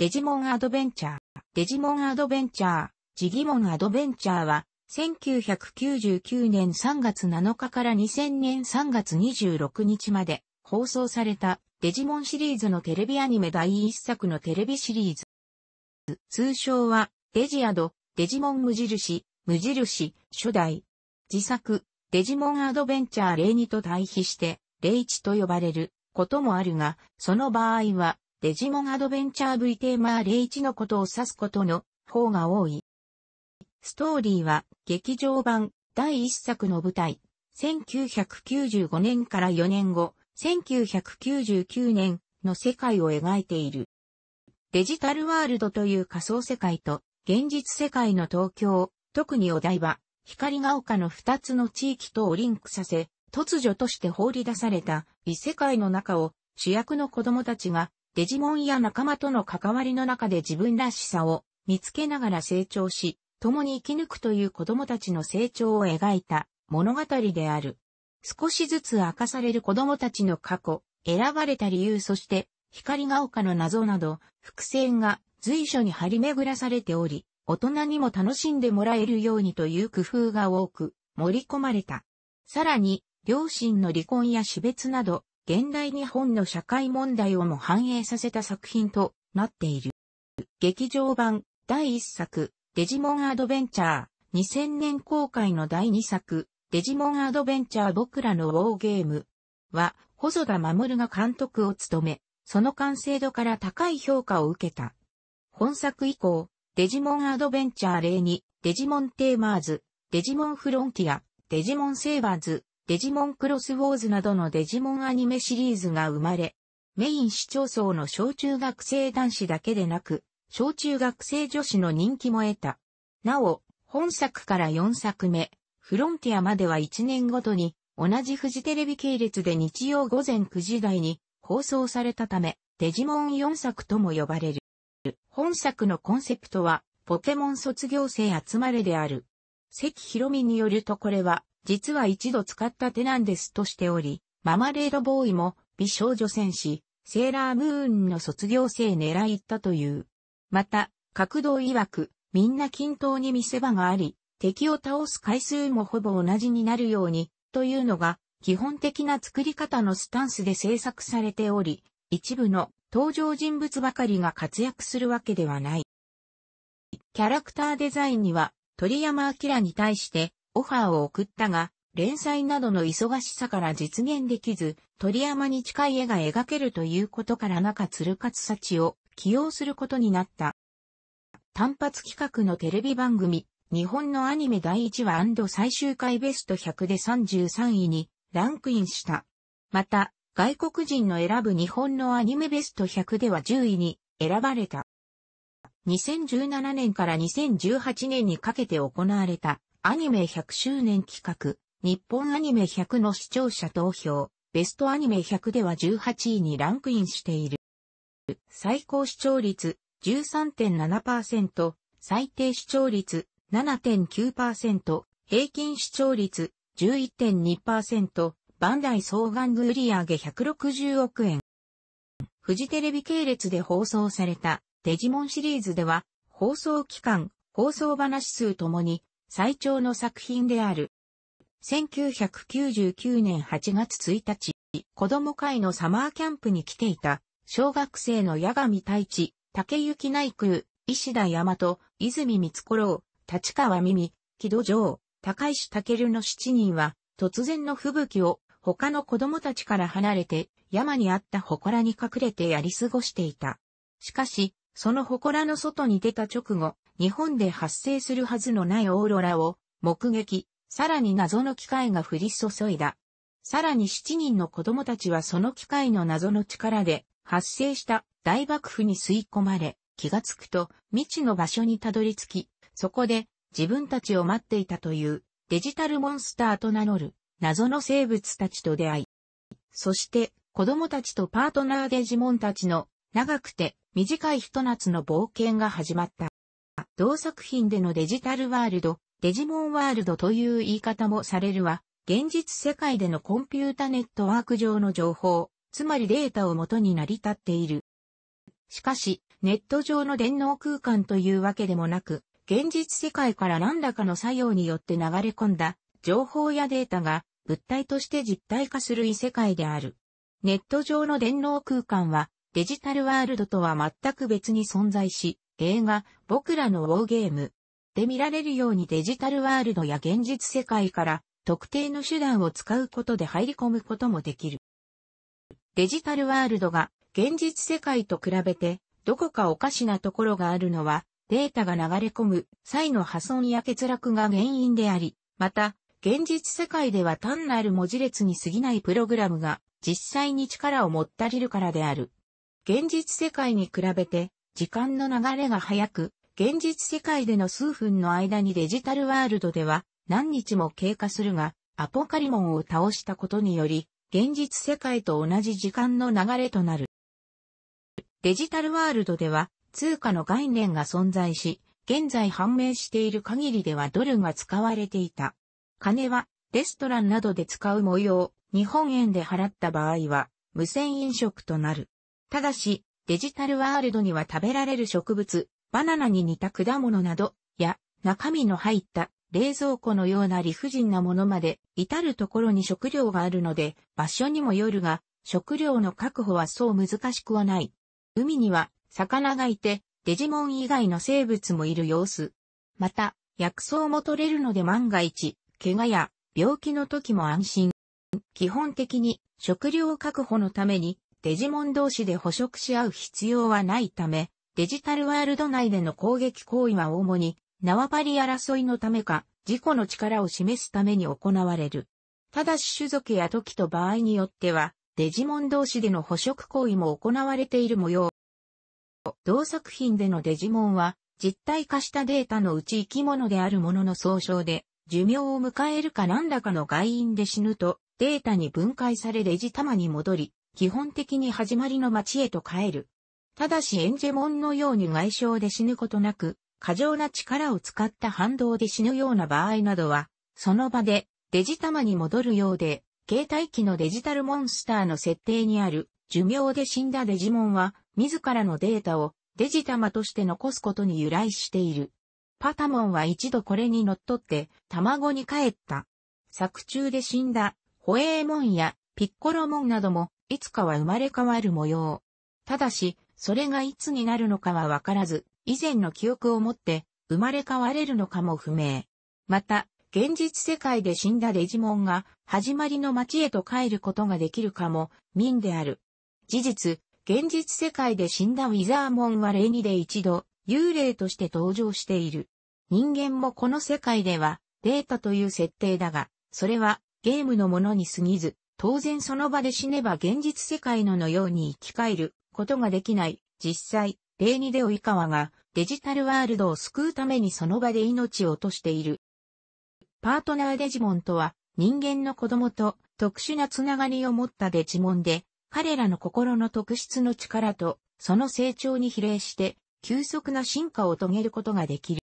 デジモンアドベンチャー。デジモンアドベンチャー、ジギモンアドベンチャーは、1999年3月7日から2000年3月26日まで放送されたデジモンシリーズのテレビアニメ第一作のテレビシリーズ。通称は、デジアド、デジモン無印、無印、初代。自作、デジモンアドベンチャー02と対比して、01と呼ばれることもあるが、その場合は、デジモンアドベンチャー V テーマー01のことを指すことの方が多い。ストーリーは劇場版第1作の舞台。1995年から4年後、1999年の世界を描いている。デジタルワールドという仮想世界と現実世界の東京、特にお台場、光が丘の二つの地域とをリンクさせ、突如として放り出された異世界の中を主役の子供たちがデジモンや仲間との関わりの中で自分らしさを見つけながら成長し、共に生き抜くという子供たちの成長を描いた物語である。少しずつ明かされる子供たちの過去、選ばれた理由そして、光が丘の謎など、伏線が随所に張り巡らされており、大人にも楽しんでもらえるようにという工夫が多く盛り込まれた。さらに、両親の離婚や死別など、現代日本の社会問題をも反映させた作品となっている。劇場版第1作、デジモンアドベンチャー、2000年公開の第2作、デジモンアドベンチャー僕らのウォーゲームは、細田守が監督を務め、その完成度から高い評価を受けた。本作以降、デジモンアドベンチャー例に、デジモンテーマーズ、デジモンフロンティア、デジモンセーバーズ、デジモンクロスウォーズなどのデジモンアニメシリーズが生まれ、メイン市町村の小中学生男子だけでなく、小中学生女子の人気も得た。なお、本作から4作目、フロンティアまでは1年ごとに、同じフジテレビ系列で日曜午前9時台に放送されたため、デジモン4作とも呼ばれる。本作のコンセプトは、ポケモン卒業生集まれである。関広美によるとこれは、実は一度使った手なんですとしており、ママレードボーイも美少女戦士、セーラームーンの卒業生狙いったという。また、角度曰く、みんな均等に見せ場があり、敵を倒す回数もほぼ同じになるように、というのが、基本的な作り方のスタンスで制作されており、一部の登場人物ばかりが活躍するわけではない。キャラクターデザインには、鳥山明に対して、オファーを送ったが、連載などの忙しさから実現できず、鳥山に近い絵が描けるということから中鶴勝幸を起用することになった。単発企画のテレビ番組、日本のアニメ第1話最終回ベスト100で33位にランクインした。また、外国人の選ぶ日本のアニメベスト100では10位に選ばれた。2017年から2018年にかけて行われたアニメ100周年企画、日本アニメ100の視聴者投票、ベストアニメ100では18位にランクインしている。最高視聴率13.7%、最低視聴率7.9%、平均視聴率11.2%、バンダイ総玩具売上160億円。フジテレビ系列で放送されたデジモンシリーズでは、放送期間、放送話数ともに最長の作品である。1999年8月1日、子供会のサマーキャンプに来ていた、小学生の八神太一、竹行内空、石田大和、泉光五郎、立川美美、木戸城、高石武の7人は、突然の吹雪を他の子供たちから離れて山にあった祠に隠れてやり過ごしていた。しかし、その祠の外に出た直後、日本で発生するはずのないオーロラを目撃、さらに謎の機械が降り注いだ。さらに7人の子供たちはその機械の謎の力で発生した大爆風に吸い込まれ、気がつくと未知の場所にたどり着き、そこで自分たちを待っていたというデジタルモンスターと名乗る謎の生物たちと出会い、そして子供たちとパートナーデジモンたちの長くて短い一夏の冒険が始まった。同作品でのデジタルワールド、デジモンワールドという言い方もされるは、現実世界でのコンピュータネットワーク上の情報、つまりデータを元に成り立っている。しかし、ネット上の電脳空間というわけでもなく、現実世界から何らかの作用によって流れ込んだ情報やデータが物体として実体化する異世界である。ネット上の電脳空間はデジタルワールドとは全く別に存在し、映画、僕らのウォーゲームで見られるようにデジタルワールドや現実世界から特定の手段を使うことで入り込むこともできる。デジタルワールドが現実世界と比べてどこかおかしなところがあるのはデータが流れ込む際の破損や欠落が原因であり、また現実世界では単なる文字列に過ぎないプログラムが実際に力を持ったりるからである。現実世界に比べて時間の流れが早く、現実世界での数分の間にデジタルワールドでは何日も経過するが、アポカリモンを倒したことにより、現実世界と同じ時間の流れとなる。デジタルワールドでは通貨の概念が存在し、現在判明している限りではドルが使われていた。金はレストランなどで使う模様、日本円で払った場合は無線飲食となる。ただし、デジタルワールドには食べられる植物、バナナに似た果物など、や、中身の入った冷蔵庫のような理不尽なものまで、至るところに食料があるので、場所にもよるが、食料の確保はそう難しくはない。海には、魚がいて、デジモン以外の生物もいる様子。また、薬草も取れるので万が一、怪我や病気の時も安心。基本的に食料確保のためにデジモン同士で捕食し合う必要はないため、デジタルワールド内での攻撃行為は主に縄張り争いのためか、自己の力を示すために行われる。ただし種族や時と場合によっては、デジモン同士での捕食行為も行われている模様。同作品でのデジモンは、実体化したデータのうち生き物であるものの総称で、寿命を迎えるか何らかの外因で死ぬと、データに分解されデジタマに戻り、基本的に始まりの町へと帰る。ただしエンジェモンのように外傷で死ぬことなく、過剰な力を使った反動で死ぬような場合などは、その場でデジタマに戻るようで、携帯機のデジタルモンスターの設定にある寿命で死んだデジモンは、自らのデータをデジタマとして残すことに由来している。パタモンは一度これに乗っ取って、卵に帰った。作中で死んだ、ホエーモンやピッコロモンなどもいつかは生まれ変わる模様。ただし、それがいつになるのかはわからず、以前の記憶をもって生まれ変われるのかも不明。また、現実世界で死んだデジモンが始まりの街へと帰ることができるかも、民である。事実、現実世界で死んだウィザーモンは例にで一度、幽霊として登場している。人間もこの世界では、データという設定だが、それはゲームのものに過ぎず、当然その場で死ねば現実世界ののように生き返ることができない。実際、例にで及川がデジタルワールドを救うためにその場で命を落としている。パートナーデジモンとは人間の子供と特殊なつながりを持ったデジモンで、彼らの心の特質の力とその成長に比例して急速な進化を遂げることができる。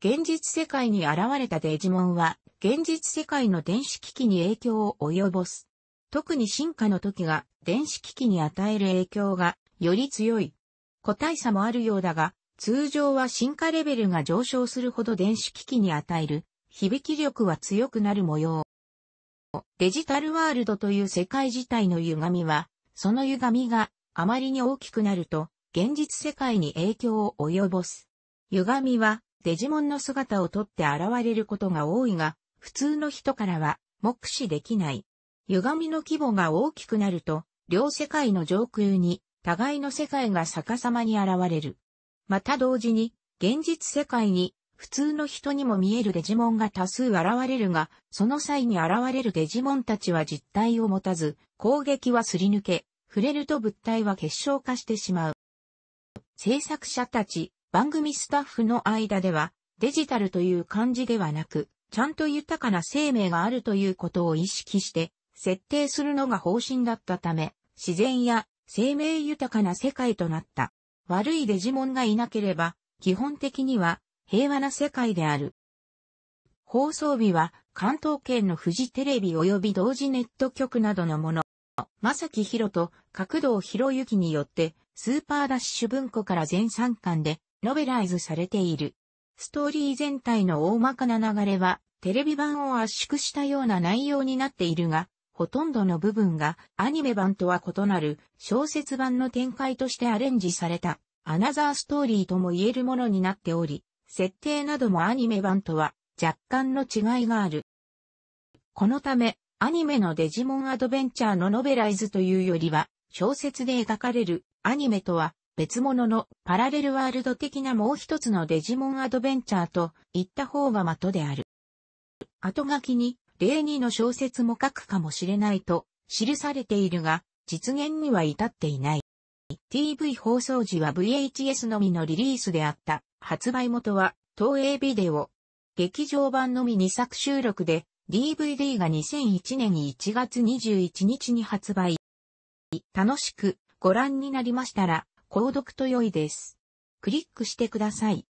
現実世界に現れたデジモンは現実世界の電子機器に影響を及ぼす。特に進化の時が電子機器に与える影響がより強い。個体差もあるようだが、通常は進化レベルが上昇するほど電子機器に与える響き力は強くなる模様。デジタルワールドという世界自体の歪みは、その歪みがあまりに大きくなると、現実世界に影響を及ぼす。歪みはデジモンの姿をとって現れることが多いが、普通の人からは目視できない。歪みの規模が大きくなると、両世界の上空に互いの世界が逆さまに現れる。また同時に、現実世界に普通の人にも見えるデジモンが多数現れるが、その際に現れるデジモンたちは実体を持たず、攻撃はすり抜け、触れると物体は結晶化してしまう。制作者たち、番組スタッフの間では、デジタルという漢字ではなく、ちゃんと豊かな生命があるということを意識して設定するのが方針だったため、自然や生命豊かな世界となった。悪いデジモンがいなければ、基本的には平和な世界である。放送日は関東圏のフジテレビ及び同時ネット局などのもの。正木ろと角堂博之によってスーパーダッシュ文庫から全3巻でノベライズされている。ストーリー全体の大まかな流れは、テレビ版を圧縮したような内容になっているが、ほとんどの部分がアニメ版とは異なる小説版の展開としてアレンジされたアナザーストーリーとも言えるものになっており、設定などもアニメ版とは若干の違いがある。このため、アニメのデジモンアドベンチャーのノベライズというよりは、小説で描かれるアニメとは別物のパラレルワールド的なもう一つのデジモンアドベンチャーと言った方が的である。後書きに、例2の小説も書くかもしれないと記されているが、実現には至っていない。TV 放送時は VHS のみのリリースであった。発売元は東映ビデオ。劇場版のみ2作収録で DVD が2001年1月21日に発売。楽しくご覧になりましたら購読と良いです。クリックしてください。